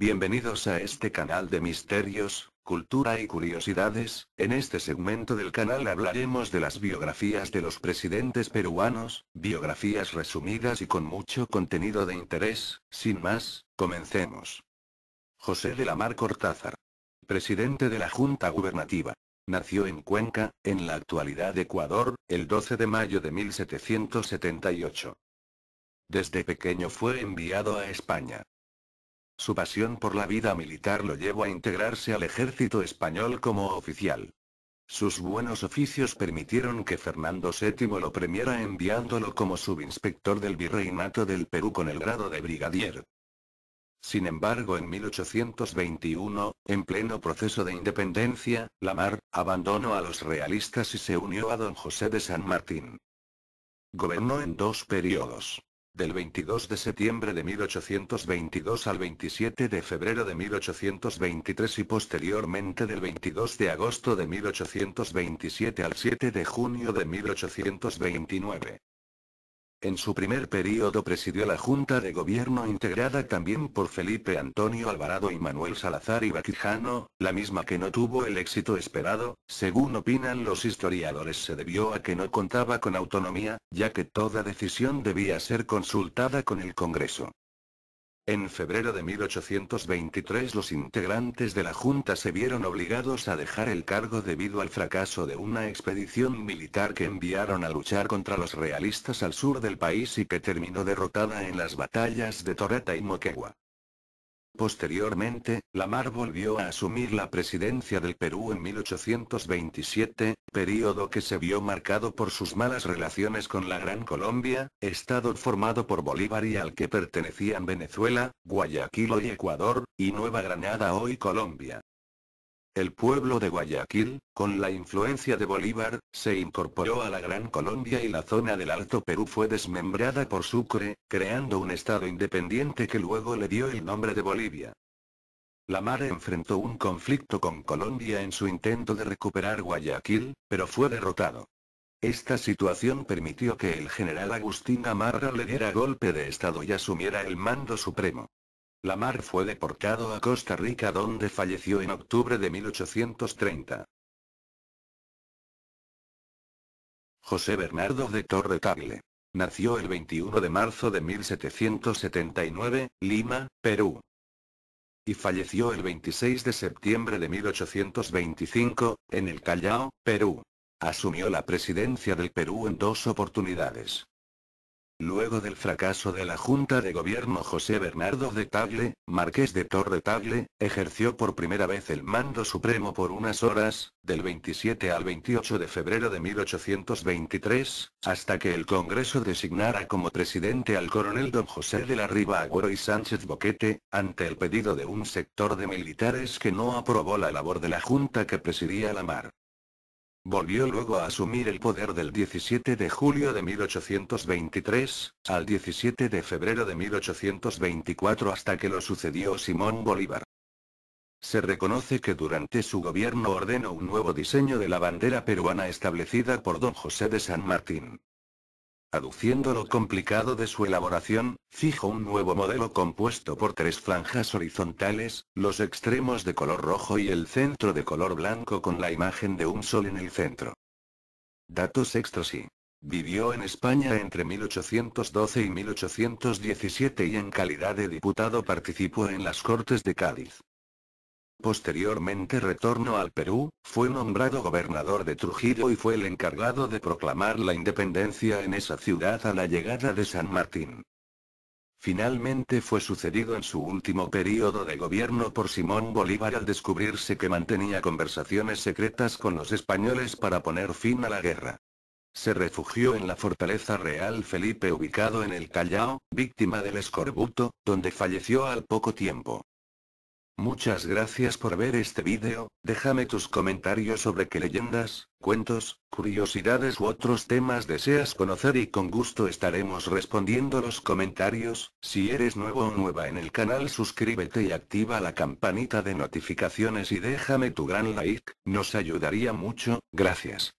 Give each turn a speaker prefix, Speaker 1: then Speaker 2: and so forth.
Speaker 1: Bienvenidos a este canal de misterios, cultura y curiosidades, en este segmento del canal hablaremos de las biografías de los presidentes peruanos, biografías resumidas y con mucho contenido de interés, sin más, comencemos. José de la Mar Cortázar. Presidente de la Junta Gubernativa. Nació en Cuenca, en la actualidad Ecuador, el 12 de mayo de 1778. Desde pequeño fue enviado a España. Su pasión por la vida militar lo llevó a integrarse al ejército español como oficial. Sus buenos oficios permitieron que Fernando VII lo premiara enviándolo como subinspector del virreinato del Perú con el grado de brigadier. Sin embargo, en 1821, en pleno proceso de independencia, Lamar abandonó a los realistas y se unió a don José de San Martín. Gobernó en dos periodos. Del 22 de septiembre de 1822 al 27 de febrero de 1823 y posteriormente del 22 de agosto de 1827 al 7 de junio de 1829. En su primer período presidió la Junta de Gobierno integrada también por Felipe Antonio Alvarado y Manuel Salazar y la misma que no tuvo el éxito esperado, según opinan los historiadores se debió a que no contaba con autonomía, ya que toda decisión debía ser consultada con el Congreso. En febrero de 1823 los integrantes de la Junta se vieron obligados a dejar el cargo debido al fracaso de una expedición militar que enviaron a luchar contra los realistas al sur del país y que terminó derrotada en las batallas de Torreta y Moquegua. Posteriormente, Lamar volvió a asumir la presidencia del Perú en 1827, periodo que se vio marcado por sus malas relaciones con la Gran Colombia, estado formado por Bolívar y al que pertenecían Venezuela, Guayaquil y Ecuador, y Nueva Granada hoy Colombia. El pueblo de Guayaquil, con la influencia de Bolívar, se incorporó a la Gran Colombia y la zona del Alto Perú fue desmembrada por Sucre, creando un estado independiente que luego le dio el nombre de Bolivia. La mar enfrentó un conflicto con Colombia en su intento de recuperar Guayaquil, pero fue derrotado. Esta situación permitió que el general Agustín Amarra le diera golpe de estado y asumiera el mando supremo. Lamar fue deportado a Costa Rica donde falleció en octubre de 1830. José Bernardo de Torre Tagle. Nació el 21 de marzo de 1779, Lima, Perú. Y falleció el 26 de septiembre de 1825, en el Callao, Perú. Asumió la presidencia del Perú en dos oportunidades. Luego del fracaso de la Junta de Gobierno José Bernardo de Tagle, marqués de Torre Tagle, ejerció por primera vez el mando supremo por unas horas, del 27 al 28 de febrero de 1823, hasta que el Congreso designara como presidente al coronel don José de la Riva Agüero y Sánchez Boquete, ante el pedido de un sector de militares que no aprobó la labor de la Junta que presidía la mar. Volvió luego a asumir el poder del 17 de julio de 1823, al 17 de febrero de 1824 hasta que lo sucedió Simón Bolívar. Se reconoce que durante su gobierno ordenó un nuevo diseño de la bandera peruana establecida por don José de San Martín. Aduciendo lo complicado de su elaboración, fijo un nuevo modelo compuesto por tres franjas horizontales, los extremos de color rojo y el centro de color blanco con la imagen de un sol en el centro. Datos extras Vivió en España entre 1812 y 1817 y en calidad de diputado participó en las Cortes de Cádiz. Posteriormente retorno al Perú, fue nombrado gobernador de Trujillo y fue el encargado de proclamar la independencia en esa ciudad a la llegada de San Martín. Finalmente fue sucedido en su último periodo de gobierno por Simón Bolívar al descubrirse que mantenía conversaciones secretas con los españoles para poner fin a la guerra. Se refugió en la fortaleza real Felipe ubicado en el Callao, víctima del escorbuto, donde falleció al poco tiempo. Muchas gracias por ver este video. déjame tus comentarios sobre qué leyendas, cuentos, curiosidades u otros temas deseas conocer y con gusto estaremos respondiendo los comentarios, si eres nuevo o nueva en el canal suscríbete y activa la campanita de notificaciones y déjame tu gran like, nos ayudaría mucho, gracias.